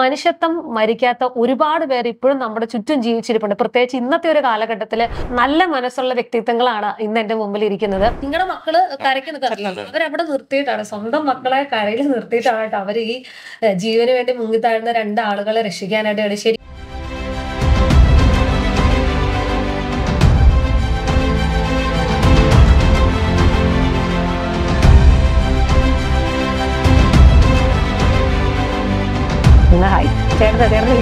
മനുഷ്യത്വം മരിക്കാത്ത ഒരുപാട് പേർ ഇപ്പോഴും നമ്മുടെ ചുറ്റും ജീവിച്ചിരിപ്പുണ്ട് പ്രത്യേകിച്ച് ഇന്നത്തെ ഒരു കാലഘട്ടത്തിൽ നല്ല മനസ്സുള്ള വ്യക്തിത്വങ്ങളാണ് ഇന്ന് എന്റെ മുമ്പിൽ ഇരിക്കുന്നത് നിങ്ങളുടെ മക്കള് കരയ്ക്ക് അവരവിടെ നിർത്തിയിട്ടാണ് സ്വന്തം മക്കളെ കരയിൽ നിർത്തിയിട്ടാണ് അവർ ഈ ജീവന് വേണ്ടി മുങ്ങിത്താഴുന്ന രണ്ടാളുകളെ രക്ഷിക്കാനായിട്ട് ശരി ഒന്ന് ഹായ് ചേട്ടൻ ചേർന്ന്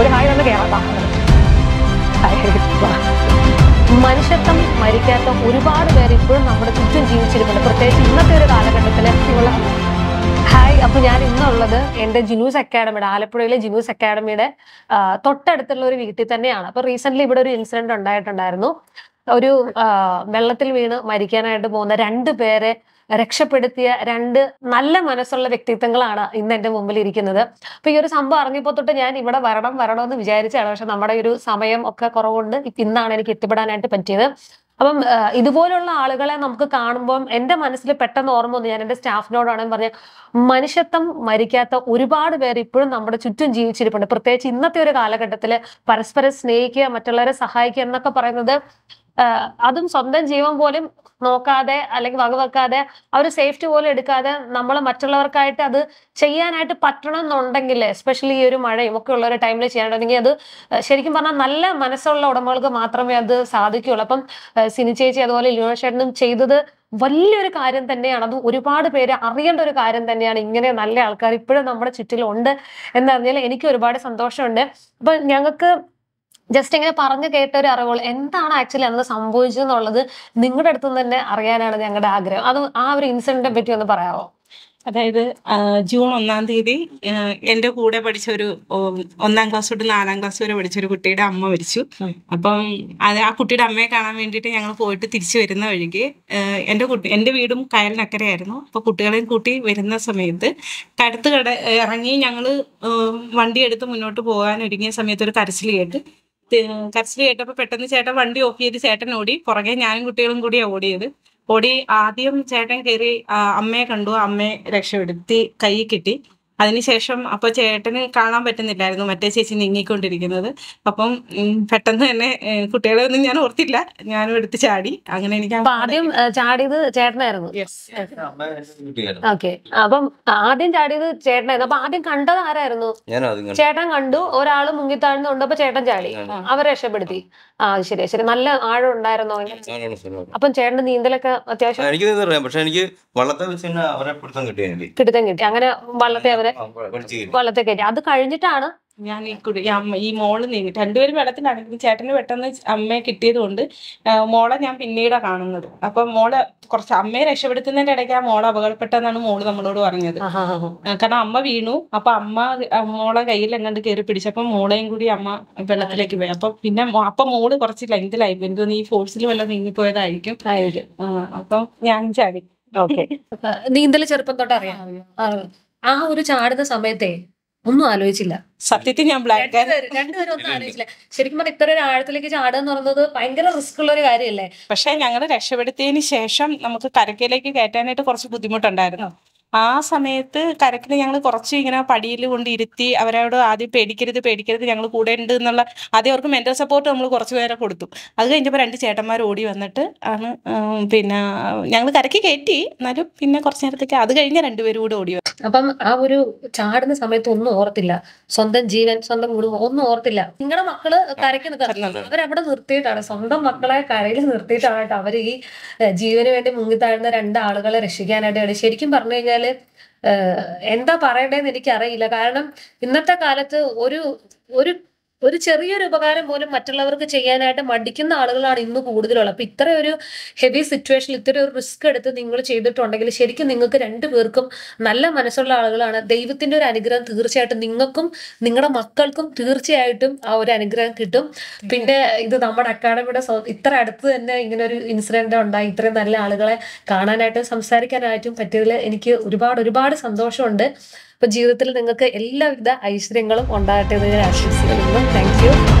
ഒരു ഹായ് വന്ന് കേരളം മനുഷ്യത്വം മരിക്കാത്ത ഒരുപാട് പേര് ഇപ്പോഴും നമ്മുടെ ചുറ്റും ജീവിച്ചിരിക്കുന്നു പ്രത്യേകിച്ച് ഇന്നത്തെ ഒരു കാലഘട്ടത്തിലെ ഉള്ള ഹായ് അപ്പൊ ഞാൻ ഇന്നുള്ളത് എന്റെ ജിനൂസ് അക്കാഡമിയുടെ ആലപ്പുഴയിലെ ജിനൂസ് അക്കാഡമിയുടെ തൊട്ടടുത്തുള്ള ഒരു വീട്ടിൽ തന്നെയാണ് അപ്പൊ റീസെന്റ് ഇവിടെ ഒരു ഇൻസിഡന്റ് ഉണ്ടായിട്ടുണ്ടായിരുന്നു ഒരു വെള്ളത്തിൽ വീണ് മരിക്കാനായിട്ട് പോകുന്ന രണ്ട് പേരെ രക്ഷപ്പെടുത്തിയ രണ്ട് നല്ല മനസ്സുള്ള വ്യക്തിത്വങ്ങളാണ് ഇന്ന് എൻ്റെ മുമ്പിൽ ഇരിക്കുന്നത് അപ്പോൾ ഈ ഒരു സംഭവം അറിഞ്ഞപ്പോൾ തൊട്ട് ഞാൻ ഇവിടെ വരണം വരണമെന്ന് വിചാരിച്ചതാണ് പക്ഷെ നമ്മുടെ ഒരു സമയം ഒക്കെ കുറവുണ്ട് ഇന്നാണ് എനിക്ക് എത്തിപ്പെടാനായിട്ട് പറ്റിയത് അപ്പം ഇതുപോലുള്ള ആളുകളെ നമുക്ക് കാണുമ്പോൾ എൻ്റെ മനസ്സിൽ പെട്ടെന്ന് ഓർമ്മ വന്നു ഞാൻ എൻ്റെ സ്റ്റാഫിനോടാണെന്ന് പറഞ്ഞ മനുഷ്യത്വം മരിക്കാത്ത ഒരുപാട് പേർ ഇപ്പോഴും നമ്മുടെ ചുറ്റും ജീവിച്ചിരിപ്പുണ്ട് പ്രത്യേകിച്ച് ഇന്നത്തെ ഒരു കാലഘട്ടത്തിൽ പരസ്പരം സ്നേഹിക്കുക മറ്റുള്ളവരെ സഹായിക്കുക എന്നൊക്കെ പറയുന്നത് അതും സ്വന്തം ജീവൻ പോലും നോക്കാതെ അല്ലെങ്കിൽ വകവെക്കാതെ ആ ഒരു സേഫ്റ്റി പോലും എടുക്കാതെ നമ്മൾ മറ്റുള്ളവർക്കായിട്ട് അത് ചെയ്യാനായിട്ട് പറ്റണം എന്നുണ്ടെങ്കിൽ എസ്പെഷ്യലി ഈ ഒരു മഴയും ഒക്കെ ഉള്ള ഒരു ടൈമിൽ ചെയ്യാനുണ്ടെങ്കിൽ അത് ശരിക്കും പറഞ്ഞാൽ നല്ല മനസ്സുള്ള ഉടമകൾക്ക് മാത്രമേ അത് സാധിക്കുകയുള്ളൂ അപ്പം സിനി ചേച്ചി അതുപോലെ ലിയോഷേട്ടനും ചെയ്തത് വലിയൊരു കാര്യം തന്നെയാണ് അത് ഒരുപാട് പേര് അറിയേണ്ട ഒരു കാര്യം തന്നെയാണ് ഇങ്ങനെ നല്ല ആൾക്കാർ ഇപ്പോഴും നമ്മുടെ ചുറ്റിലുണ്ട് എന്നറിഞ്ഞാൽ എനിക്ക് ഒരുപാട് സന്തോഷമുണ്ട് അപ്പൊ ഞങ്ങൾക്ക് ജസ്റ്റ് ഇങ്ങനെ പറഞ്ഞു കേട്ട ഒരു അറിവുകൾ എന്താണ് ആക്ച്വലി അന്ന് എന്നുള്ളത് നിങ്ങളുടെ അടുത്ത് തന്നെ അറിയാനാണ് ഞങ്ങളുടെ ആഗ്രഹം അത് ആ ഒരു ഇൻസിഡന്റിനെ പറ്റി ഒന്ന് പറയാമോ അതായത് ജൂൺ ഒന്നാം തീയതി എൻ്റെ കൂടെ പഠിച്ച ഒരു ഒന്നാം ക്ലാസ് തൊട്ട് നാലാം ക്ലാസ് വരെ പഠിച്ച ഒരു കുട്ടിയുടെ അമ്മ മരിച്ചു അപ്പം അത് ആ കുട്ടിയുടെ അമ്മയെ കാണാൻ വേണ്ടിയിട്ട് ഞങ്ങൾ പോയിട്ട് തിരിച്ചു വരുന്ന വഴിക്ക് എൻ്റെ കുട്ടി എൻ്റെ വീടും കയലിനക്കരയായിരുന്നു അപ്പോൾ കുട്ടികളെയും കൂട്ടി വരുന്ന സമയത്ത് കടുത്ത് കട ഇറങ്ങി ഞങ്ങൾ വണ്ടി മുന്നോട്ട് പോകാൻ ഒരുങ്ങിയ സമയത്ത് ഒരു കരച്ചിൽ കേട്ട് കരച്ചിൽ കേട്ടപ്പോൾ പെട്ടെന്ന് ചേട്ടൻ വണ്ടി ഓഫ് ചെയ്ത് ചേട്ടൻ ഓടി പുറകെ ഞാനും കുട്ടികളും കൂടിയാണ് ഓടിയത് ഓടി ആദ്യം ചേട്ടൻ കയറി അമ്മയെ കണ്ടു അമ്മയെ രക്ഷപ്പെടുത്തി കൈ കിട്ടി അതിനുശേഷം അപ്പോൾ ചേട്ടന് കാണാൻ പറ്റുന്നില്ലായിരുന്നു മറ്റേ ചേച്ചി നീങ്ങിക്കൊണ്ടിരിക്കുന്നത് അപ്പം പെട്ടെന്ന് തന്നെ കുട്ടികളെ ഒന്നും ഞാൻ ഓർത്തില്ല ഞാനും എടുത്ത് ചാടി അങ്ങനെ എനിക്ക് ആദ്യം ചാടിയത് ചേട്ടനായിരുന്നു ഓക്കെ അപ്പം ആദ്യം ചാടിയത് ചേട്ടനായിരുന്നു അപ്പൊ ആദ്യം കണ്ടത് ആരായിരുന്നു ചേട്ടൻ കണ്ടു ഒരാൾ മുങ്ങി താഴ്ന്നുണ്ട് അപ്പൊ ചേട്ടൻ ചാടി അവരെ രക്ഷപ്പെടുത്തി ആ ശരി ശരി നല്ല ആഴം ഉണ്ടായിരുന്നോ അപ്പം ചേട്ടന്റെ നീന്തലൊക്കെ അത്യാവശ്യം എനിക്ക് എനിക്ക് അവരെ കിട്ടി അങ്ങനെ വള്ളത്തെ അവരെ പോലെ കൊല്ലത്തെ കയറ്റി അത് കഴിഞ്ഞിട്ടാണ് ഞാൻ ഈ കുടി അമ്മ ഈ മോള് നീങ്ങി രണ്ടുപേരും വെള്ളത്തിനാണെങ്കിലും ചേട്ടന് പെട്ടെന്ന് അമ്മയെ കിട്ടിയത് കൊണ്ട് മോളെ ഞാൻ പിന്നീടാ കാണുന്നത് അപ്പൊ മോളെ കുറച്ച് അമ്മയെ രക്ഷപ്പെടുത്തുന്നതിന്റെ ഇടയ്ക്ക് ആ മോളെ അപകടപ്പെട്ടെന്നാണ് മോള് നമ്മളോട് പറഞ്ഞത് കാരണം അമ്മ വീണു അപ്പൊ അമ്മ മോളെ കയ്യിൽ എങ്ങാണ്ട് കയറി പിടിച്ചപ്പോ മോളെയും കൂടി അമ്മ വെള്ളത്തിലേക്ക് പോയി അപ്പൊ പിന്നെ അപ്പൊ മോള് കുറച്ച് ലെങ്തിലായി എനിക്ക് ഈ ഫോഴ്സിൽ വല്ല നീങ്ങിപ്പോയതായിരിക്കും അപ്പൊ ഞാൻ ചാടി നീന്തല് ചെറുപ്പം തൊട്ടറിയാം ആ ഒരു ചാടുന്ന സമയത്തെ ഒന്നും ആലോചിച്ചില്ല സത്യത്തിൽ ഞാൻ ബ്ലാക്ക് രണ്ടുപേരും ഒന്നും ആലോചിച്ചില്ല ശരിക്കും പറഞ്ഞാൽ ഇത്ര ഒരു ആഴത്തിലേക്ക് ചാടുക എന്ന് പറയുന്നത് ഭയങ്കര റിസ്ക് ഉള്ള ഒരു കാര്യമല്ലേ പക്ഷെ ഞങ്ങൾ രക്ഷപ്പെടുത്തിയതിന് ശേഷം നമുക്ക് കരക്കയിലേക്ക് കയറ്റാനായിട്ട് കുറച്ച് ബുദ്ധിമുട്ടുണ്ടായിരുന്നു ആ സമയത്ത് കരക്കിന് ഞങ്ങൾ കുറച്ച് ഇങ്ങനെ പടിയിൽ കൊണ്ട് ഇരുത്തി അവരോട് ആദ്യം പേടിക്കരുത് പേടിക്കരുത് ഞങ്ങൾ കൂടെ ഉണ്ട് എന്നുള്ള ആദ്യം അവർക്ക് മെന്റൽ സപ്പോർട്ട് നമ്മൾ കുറച്ച് പേരെ കൊടുത്തു അത് കഴിഞ്ഞപ്പോൾ രണ്ട് ചേട്ടന്മാർ ഓടി വന്നിട്ട് ആണ് പിന്നെ ഞങ്ങൾ കരക്ക് കയറ്റി എന്നാലും പിന്നെ കുറച്ച് നേരത്തേക്ക് അത് കഴിഞ്ഞ രണ്ടുപേരും കൂടെ ഓടി വന്നു അപ്പം ആ ഒരു ചാടുന്ന സമയത്ത് ഒന്നും ഓർത്തില്ല സ്വന്തം ജീവൻ സ്വന്തം കുടുംബം ഒന്നും ഓർത്തില്ല നിങ്ങളുടെ മക്കള് കരയ്ക്ക് അവരവിടെ നിർത്തിയിട്ടാണ് സ്വന്തം മക്കളെ കരയിൽ നിർത്തിയിട്ടാണ് അവർ ഈ ജീവന് വേണ്ടി മുങ്ങി താഴ്ന്ന രണ്ടാളുകളെ രക്ഷിക്കാനായിട്ട് ശരിക്കും പറഞ്ഞു കഴിഞ്ഞാൽ എന്താ പറയണ്ടേന്ന് എനിക്കറിയില്ല കാരണം ഇന്നത്തെ കാലത്ത് ഒരു ഒരു ഒരു ചെറിയൊരു ഉപകാരം പോലും മറ്റുള്ളവർക്ക് ചെയ്യാനായിട്ട് മടിക്കുന്ന ആളുകളാണ് ഇന്ന് കൂടുതലുള്ളത് അപ്പൊ ഇത്ര ഒരു ഹെവി സിറ്റുവേഷനിൽ ഇത്ര ഒരു റിസ്ക് എടുത്ത് നിങ്ങൾ ചെയ്തിട്ടുണ്ടെങ്കിൽ ശരിക്കും നിങ്ങൾക്ക് രണ്ടു പേർക്കും നല്ല മനസ്സുള്ള ആളുകളാണ് ദൈവത്തിന്റെ ഒരു അനുഗ്രഹം തീർച്ചയായിട്ടും നിങ്ങൾക്കും നിങ്ങളുടെ മക്കൾക്കും തീർച്ചയായിട്ടും ആ ഒരു അനുഗ്രഹം കിട്ടും പിന്നെ ഇത് നമ്മുടെ അക്കാഡമിയുടെ ഇത്ര അടുത്ത് തന്നെ ഇങ്ങനെ ഒരു ഇൻസിഡന്റ് ഉണ്ടായി ഇത്രയും നല്ല ആളുകളെ കാണാനായിട്ടും സംസാരിക്കാനായിട്ടും പറ്റിയതിൽ എനിക്ക് ഒരുപാട് ഒരുപാട് സന്തോഷമുണ്ട് അപ്പൊ ജീവിതത്തിൽ നിങ്ങൾക്ക് എല്ലാവിധ ഐശ്വര്യങ്ങളും ഉണ്ടാകട്ടെ എന്ന് ഞാൻ ആശംസിക്കുന്നു താങ്ക് യു